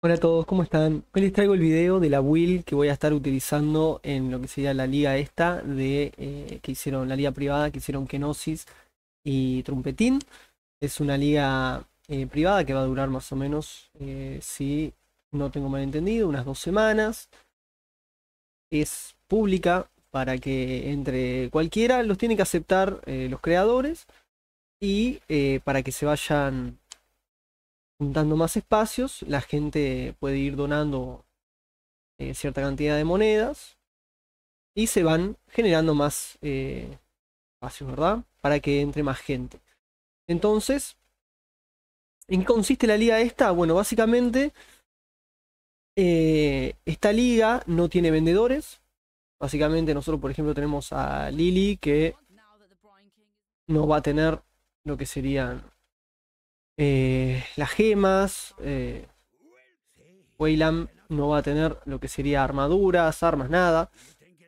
Hola a todos, ¿cómo están? Hoy les traigo el video de la Will que voy a estar utilizando en lo que sería la liga esta de eh, que hicieron, la liga privada que hicieron Kenosis y Trumpetín. Es una liga eh, privada que va a durar más o menos, eh, si no tengo mal entendido, unas dos semanas. Es pública para que entre cualquiera, los tienen que aceptar los creadores y para que se vayan dando más espacios, la gente puede ir donando eh, cierta cantidad de monedas y se van generando más eh, espacios, ¿verdad? Para que entre más gente. Entonces, ¿en qué consiste la liga esta? Bueno, básicamente eh, esta liga no tiene vendedores. Básicamente nosotros, por ejemplo, tenemos a Lily que no va a tener lo que serían eh, las gemas. Eh, no va a tener lo que sería armaduras, armas, nada.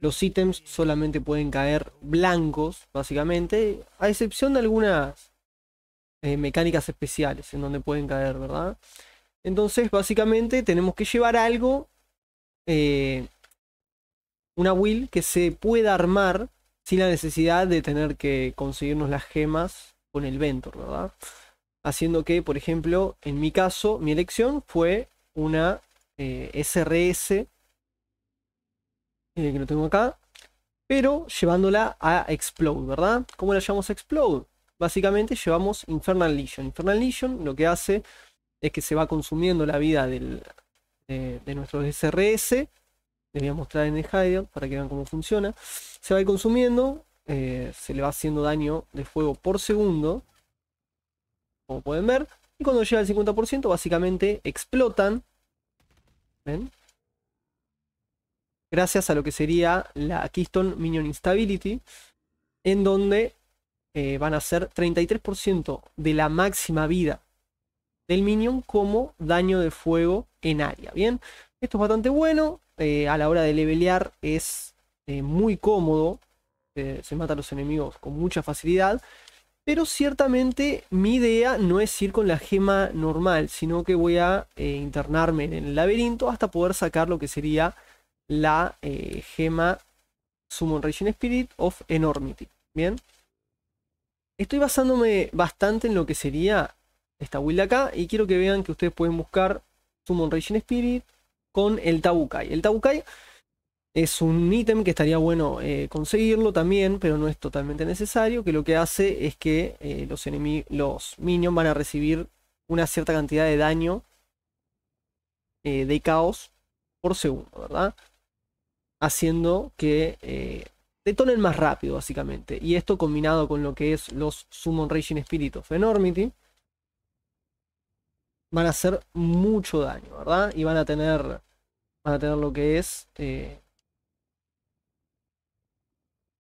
Los ítems solamente pueden caer blancos, básicamente, a excepción de algunas eh, mecánicas especiales en donde pueden caer, ¿verdad? Entonces, básicamente, tenemos que llevar algo, eh, una will que se pueda armar sin la necesidad de tener que conseguirnos las gemas con el Ventor, ¿verdad? haciendo que, por ejemplo, en mi caso, mi elección fue una SRS, eh, Miren eh, que lo tengo acá, pero llevándola a Explode, ¿verdad? ¿Cómo la llamamos Explode? Básicamente llevamos Infernal Legion. Infernal Legion lo que hace es que se va consumiendo la vida eh, de, nuestros SRS. Les voy a mostrar en el Hideout para que vean cómo funciona. Se va consumiendo, se le va haciendo daño de fuego por segundo como pueden ver. Y cuando llega al 50%, básicamente explotan. Gracias a lo que sería la Keystone Minion Instability, en donde eh, van a ser 33% de la máxima vida del minion como daño de fuego en área. Bien, esto es bastante bueno. Eh, a la hora de levelear es eh, muy cómodo. se mata a los enemigos con mucha facilidad. Pero ciertamente mi idea no es ir con la gema normal, sino que voy a eh, internarme en el laberinto hasta poder sacar lo que sería la eh, gema Summon Raging Spirit of Enormity. Bien. Estoy basándome bastante en lo que sería esta build acá y quiero que vean que ustedes pueden buscar Summon Raging Spirit con el Tabukai. El Tabukai es un ítem que estaría bueno eh, conseguirlo también, pero no es totalmente necesario, que lo que hace es que eh, los, los minions van a recibir una cierta cantidad de daño eh, de caos por segundo, ¿verdad? Haciendo que detonen más rápido, básicamente. Y esto combinado con lo que es los Summon Raging Spirit of Enormity, van a hacer mucho daño, ¿verdad? Y van a tener, van a tener lo que es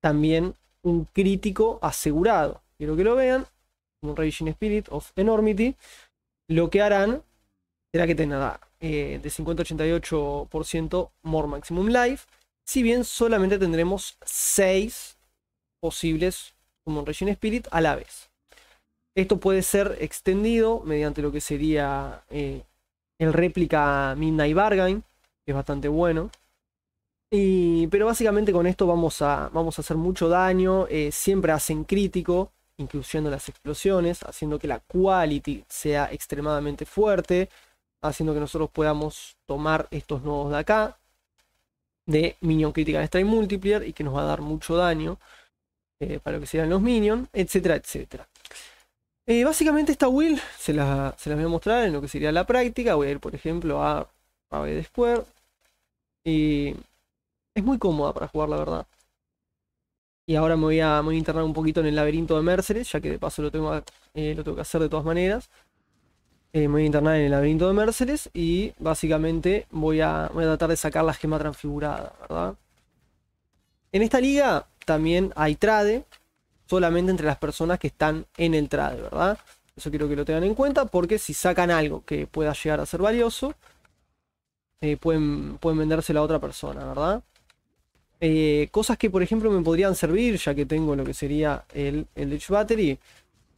también un crítico asegurado. Quiero que lo vean, un Raging Spirit of Enormity. Lo que harán será que tenga eh, de 50-88% More Maximum Life. Si bien solamente tendremos 6 posibles Summon Raging Spirit a la vez. Esto puede ser extendido mediante lo que sería eh, el réplica Midnight Bargain, que es bastante bueno pero básicamente con esto vamos a, vamos a hacer mucho daño, eh, siempre hacen crítico, incluyendo las explosiones, haciendo que la quality sea extremadamente fuerte, haciendo que nosotros podamos tomar estos nodos de acá, de Minion Critical Strike Multiplier, y que nos va a dar mucho daño eh, para lo que sean los Minions, etcétera, etcétera. Eh, básicamente esta will se las la voy a mostrar en lo que sería la práctica, voy a ir por ejemplo a, a Square, y muy cómoda para jugar, la verdad. Y ahora me voy, a, me internar un poquito en el laberinto de Mercedes, ya que de paso lo tengo, eh, lo que hacer de todas maneras. Eh, me voy a internar en el laberinto de Mercedes y básicamente voy a, voy a tratar de sacar la gema transfigurada, ¿verdad? En esta liga también hay trade, solamente entre las personas que están en el trade, ¿verdad? Eso quiero que lo tengan en cuenta porque si sacan algo que pueda llegar a ser valioso, eh, pueden, pueden vendérselo a otra persona, ¿verdad? Eh, cosas que, por ejemplo, me podrían servir, ya que tengo lo que sería el, el Edge Battery.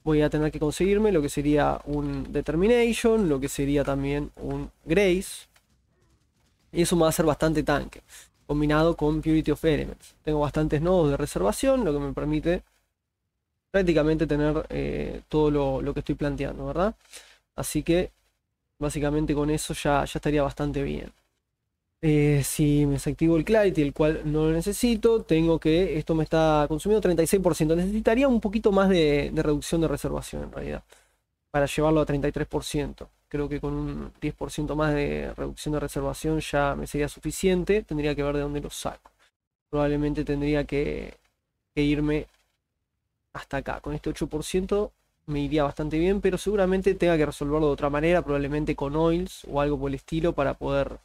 Voy a tener que conseguirme lo que sería un Determination, lo que sería también un Grace. Y eso me va a hacer bastante tanque, combinado con Purity of Elements. Tengo bastantes nodos de reservación, lo que me permite prácticamente tener eh, todo lo, que estoy planteando, ¿verdad? Así que básicamente con eso ya estaría bastante bien. Eh, si me desactivo el Clarity, el cual no lo necesito, tengo que, esto me está consumiendo 36%. Necesitaría un poquito más de, reducción de reservación en realidad, para llevarlo a 33%. Creo que con un 10% más de reducción de reservación ya me sería suficiente. Tendría que ver de dónde lo saco. Probablemente tendría que irme hasta acá. Con este 8% me iría bastante bien, pero seguramente tenga que resolverlo de otra manera, probablemente con oils o algo por el estilo, para poder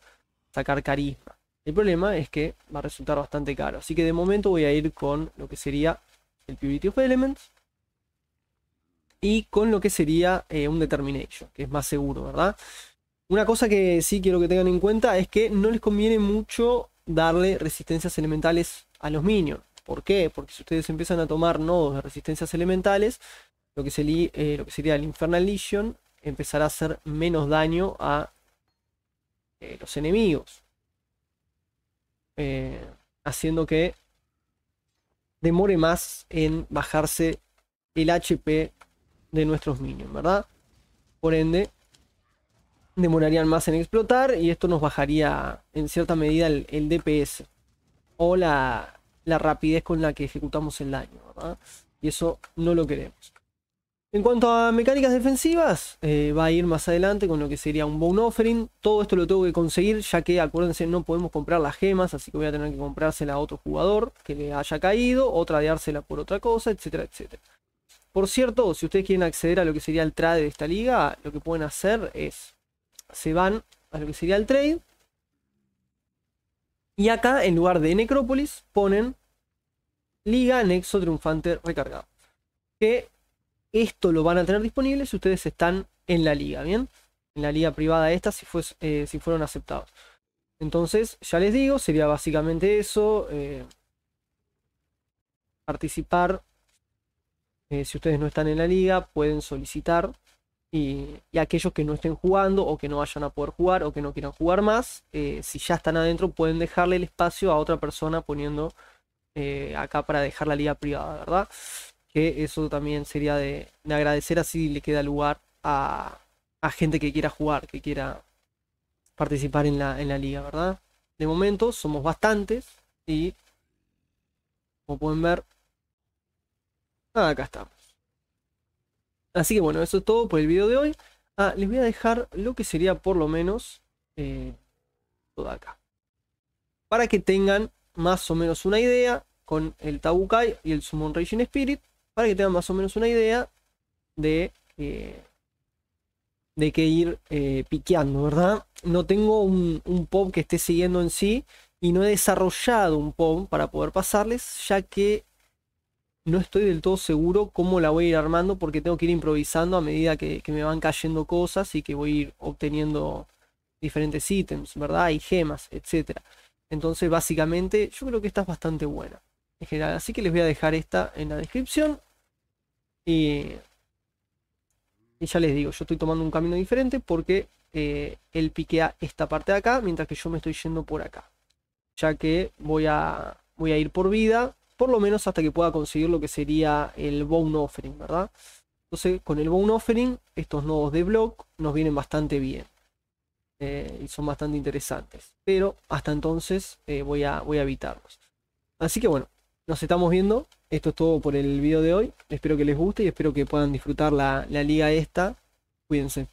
sacar carisma. El problema es que va a resultar bastante caro. Así que de momento voy a ir con lo que sería el Purity of Elements. Y con lo que sería eh, un Determination, que es más seguro, ¿verdad? Una cosa que sí quiero que tengan en cuenta es que no les conviene mucho darle resistencias elementales a los minions. ¿Por qué? Porque si ustedes empiezan a tomar nodos de resistencias elementales, lo que sería eh, el Infernal Legion empezará a hacer menos daño a eh, los enemigos, eh, haciendo que demore más en bajarse el HP de nuestros minions, ¿verdad? Por ende, demorarían más en explotar y esto nos bajaría en cierta medida el, DPS o la, la rapidez con la que ejecutamos el daño, ¿verdad? Y eso no lo queremos. En cuanto a mecánicas defensivas, eh, va a ir más adelante con lo que sería un Bone Offering. Todo esto lo tengo que conseguir, ya que acuérdense, no podemos comprar las gemas, así que voy a tener que comprársela a otro jugador que le haya caído, o tradeársela por otra cosa, etcétera, etcétera. Por cierto, si ustedes quieren acceder a lo que sería el trade de esta liga, lo que pueden hacer es, se van a lo que sería el trade, y acá, en lugar de Necrópolis, ponen Liga Nexo Triunfante Recargado. Que esto lo van a tener disponible si ustedes están en la liga, ¿bien? En la liga privada esta, si, fue, eh, si fueron aceptados. Entonces, ya les digo, sería básicamente eso. Eh, participar. Eh, si ustedes no están en la liga, pueden solicitar. Y, aquellos que no estén jugando o que no vayan a poder jugar o que no quieran jugar más, si ya están adentro, pueden dejarle el espacio a otra persona poniendo acá para dejar la liga privada, ¿verdad? eso también sería de, agradecer así le queda lugar a, gente que quiera jugar, que quiera participar en la, liga, ¿verdad? De momento somos bastantes y como pueden ver, acá estamos. Así que bueno, eso es todo por el video de hoy. Ah, les voy a dejar lo que sería por lo menos eh, todo acá. Para que tengan más o menos una idea con el Tabukai y el Summon Raging Spirit para que tengan más o menos una idea de, eh, de qué ir eh, piqueando, ¿verdad? No tengo un, POM que esté siguiendo en sí y no he desarrollado un POM para poder pasarles, ya que no estoy del todo seguro cómo la voy a ir armando porque tengo que ir improvisando a medida que, me van cayendo cosas y que voy a ir obteniendo diferentes ítems, ¿verdad? Y gemas, etc. Entonces, básicamente, yo creo que esta es bastante buena en general. Así que les voy a dejar esta en la descripción. Y, ya les digo, yo estoy tomando un camino diferente porque eh, él piquea esta parte de acá, mientras que yo me estoy yendo por acá. Ya que voy a, voy a ir por vida, por lo menos hasta que pueda conseguir lo que sería el Bone Offering, ¿verdad? Entonces, con el Bone Offering, estos nodos de block nos vienen bastante bien. Eh, y son bastante interesantes. Pero hasta entonces eh, voy, a, voy a evitarlos. Así que bueno, nos estamos viendo esto es todo por el video de hoy. Espero que les guste y espero que puedan disfrutar la, liga esta. Cuídense.